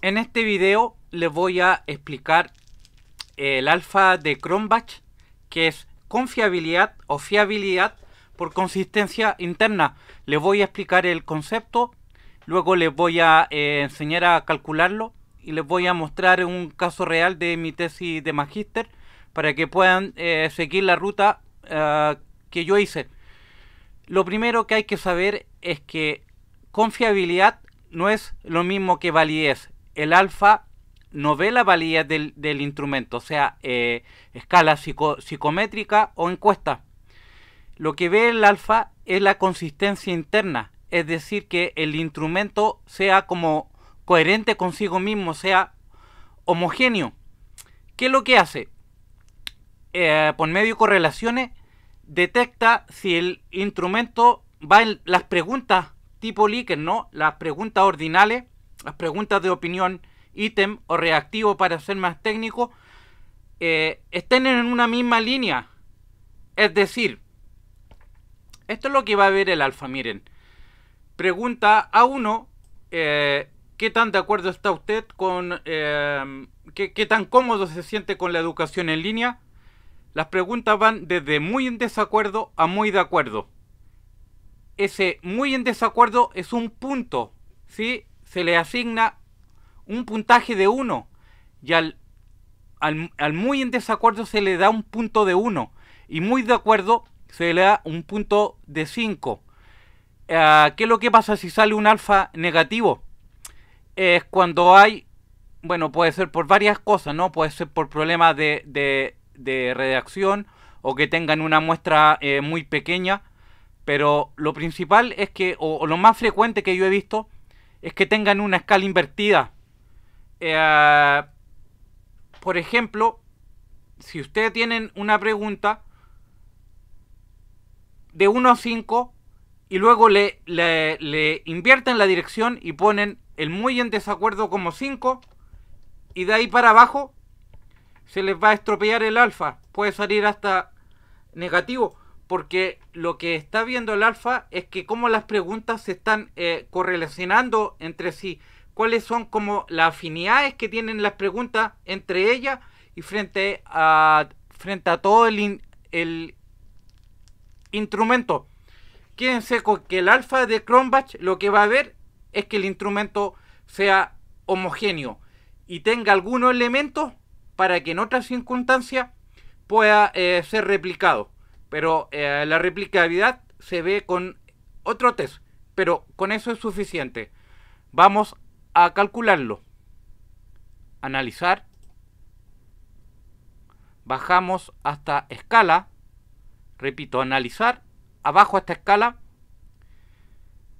En este video les voy a explicar eh, el alfa de Cronbach, que es confiabilidad o fiabilidad por consistencia interna. Les voy a explicar el concepto, luego les voy a eh, enseñar a calcularlo y les voy a mostrar un caso real de mi tesis de magíster para que puedan eh, seguir la ruta que yo hice. Lo primero que hay que saber es que confiabilidad no es lo mismo que validez el alfa no ve la valía del, instrumento, o sea, eh, escala psicométrica o encuesta. Lo que ve el alfa es la consistencia interna, es decir, que el instrumento sea como coherente consigo mismo, sea homogéneo. ¿Qué es lo que hace? Eh, por medio de correlaciones, detecta si el instrumento va en las preguntas tipo Likert, ¿no? Las preguntas ordinales las preguntas de opinión, ítem o reactivo para ser más técnico, eh, estén en una misma línea. Es decir, esto es lo que va a ver el alfa, miren. Pregunta a uno, eh, ¿qué tan de acuerdo está usted con... Em, qué, ¿Qué tan cómodo se siente con la educación en línea? Las preguntas van desde muy en desacuerdo a muy de acuerdo. Ese muy en desacuerdo es un punto, ¿sí? se le asigna un puntaje de 1 y al, al, muy en desacuerdo se le da un punto de 1 y muy de acuerdo se le da un punto de 5. Eh, ¿Qué es lo que pasa si sale un alfa negativo? Es cuando hay, bueno, puede ser por varias cosas, ¿no? Puede ser por problemas de, de, redacción o que tengan una muestra eh, muy pequeña, pero lo principal es que, o lo más frecuente que yo he visto, es que tengan una escala invertida. Eh, por ejemplo, si ustedes tienen una pregunta de 1 a 5 y luego le, le, invierten la dirección y ponen el muy en desacuerdo como 5 y de ahí para abajo se les va a estropear el alfa, puede salir hasta negativo porque lo que está viendo el alfa es que cómo las preguntas se están eh, correlacionando entre sí, cuáles son como las afinidades que tienen las preguntas entre ellas y frente a, frente a todo el, instrumento. Quédense con que el alfa de Cronbach lo que va a ver es que el instrumento sea homogéneo y tenga algunos elementos para que en otras circunstancias pueda eh, ser replicado. Pero eh, la replicabilidad se ve con otro test, pero con eso es suficiente. Vamos a calcularlo. Analizar. Bajamos hasta escala. Repito, analizar. Abajo hasta escala.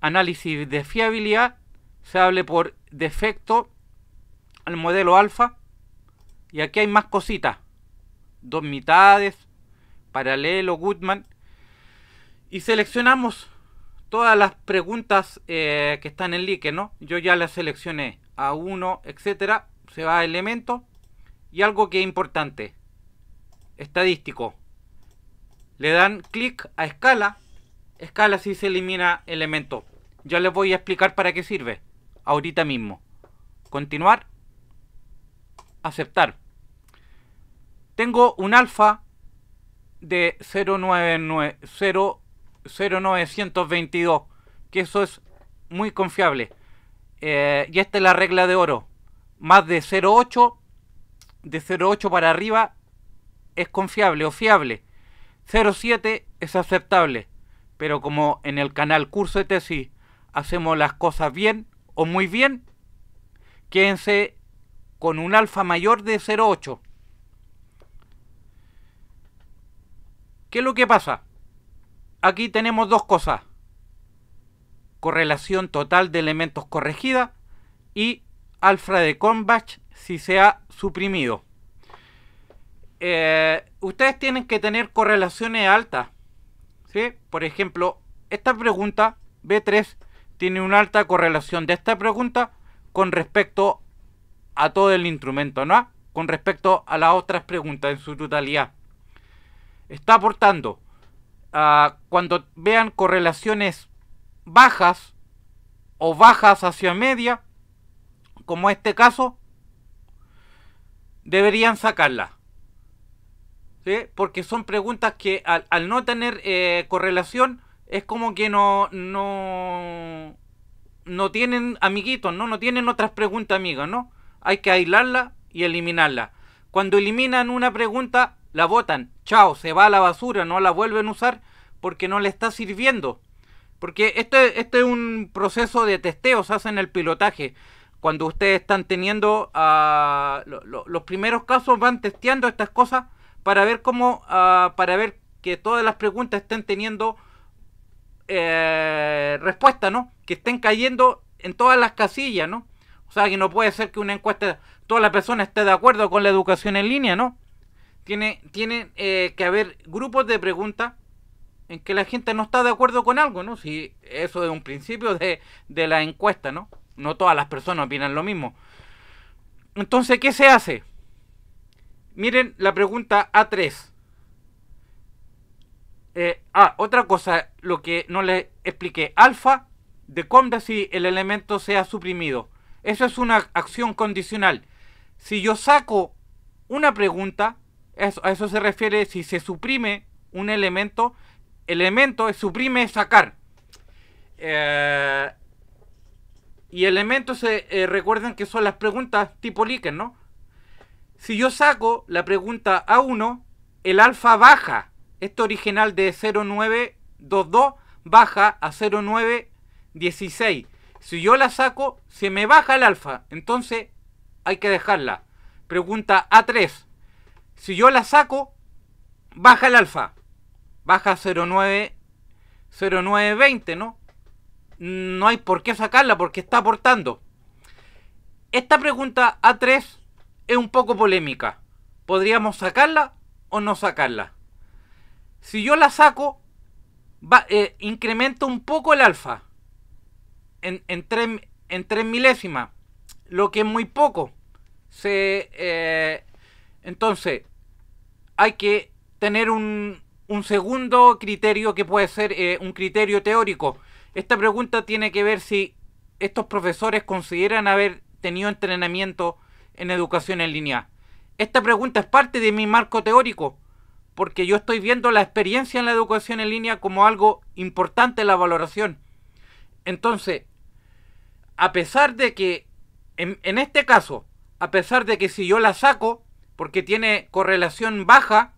Análisis de fiabilidad. Se hable por defecto al modelo alfa. Y aquí hay más cositas. Dos mitades, paralelo Goodman y seleccionamos todas las preguntas eh, que están en like, ¿no? Yo ya las seleccioné a 1 etcétera. Se va a elemento y algo que es importante, estadístico. Le dan clic a escala, escala si se elimina elemento. Ya les voy a explicar para qué sirve, ahorita mismo. Continuar, aceptar. Tengo un alfa de 0922, que eso es muy confiable. Eh, y esta es la regla de oro. Más de 08, de 08 para arriba es confiable o fiable. 07 es aceptable. Pero como en el canal Curso de hacemos las cosas bien o muy bien, quédense con un alfa mayor de 08. ¿Qué es lo que pasa? Aquí tenemos dos cosas. Correlación total de elementos corregida y alfa de combatch si se ha suprimido. Eh, ustedes tienen que tener correlaciones altas. ¿sí? Por ejemplo, esta pregunta B3 tiene una alta correlación de esta pregunta con respecto a todo el instrumento, ¿no? Con respecto a las otras preguntas en su totalidad está aportando. Ah, cuando vean correlaciones bajas o bajas hacia media, como este caso, deberían sacarla. Porque son preguntas que al, no tener eh, correlación es como que no, no, no tienen amiguitos, ¿no? No tienen otras preguntas amigas, ¿no? Hay que aislarla y eliminarla. Cuando eliminan una pregunta, la botan, chao, se va a la basura, no la vuelven a usar porque no le está sirviendo. Porque este, este es un proceso de testeo, se hace en el pilotaje. Cuando ustedes están teniendo ah, los primeros casos, van testeando estas cosas para ver cómo, ah, para ver que todas las preguntas estén teniendo eh, respuesta, ¿no? Que estén cayendo en todas las casillas, ¿no? O sea, que no puede ser que una encuesta, toda la persona esté de acuerdo con la educación en línea, ¿no? Tiene, eh, que haber grupos de preguntas en que la gente no está de acuerdo con algo, ¿no? Si eso es un principio de, la encuesta, ¿no? No todas las personas opinan lo mismo. Entonces, ¿qué se hace? Miren la pregunta A3. Eh, ah, otra cosa, lo que no les expliqué. Alfa de cuándo si el elemento sea suprimido. Eso es una acción condicional. Si yo saco una pregunta, eso, a eso se refiere si se suprime un elemento, elemento suprime es sacar. Eh, y elementos, eh, recuerden que son las preguntas tipo líquen, ¿no? Si yo saco la pregunta A1, el alfa baja. Este original de 0922 baja a 0916. Si yo la saco, se me baja el alfa. Entonces hay que dejarla. Pregunta A3. Si yo la saco, baja el alfa. Baja 09, 0920, ¿no? No hay por qué sacarla porque está aportando. Esta pregunta A3 es un poco polémica. ¿Podríamos sacarla o no sacarla? Si yo la saco, va, eh, incrementa un poco el alfa. En, tres, en milésimas. Lo que es muy poco. Se, eh, entonces, hay que tener un, un segundo criterio que puede ser eh, un criterio teórico. Esta pregunta tiene que ver si estos profesores consideran haber tenido entrenamiento en educación en línea. Esta pregunta es parte de mi marco teórico, porque yo estoy viendo la experiencia en la educación en línea como algo importante en la valoración. Entonces, a pesar de que, en este caso, a pesar de que si yo la saco, porque tiene correlación baja,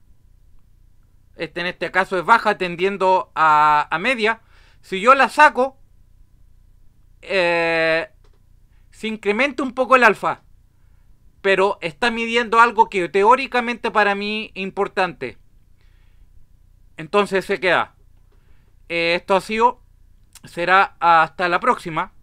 este, en este caso es baja tendiendo a, media, si yo la saco, eh, se incrementa un poco el alfa, pero está midiendo algo que teóricamente para mí es importante. Entonces se queda. Eh, esto ha sido. Será hasta la próxima.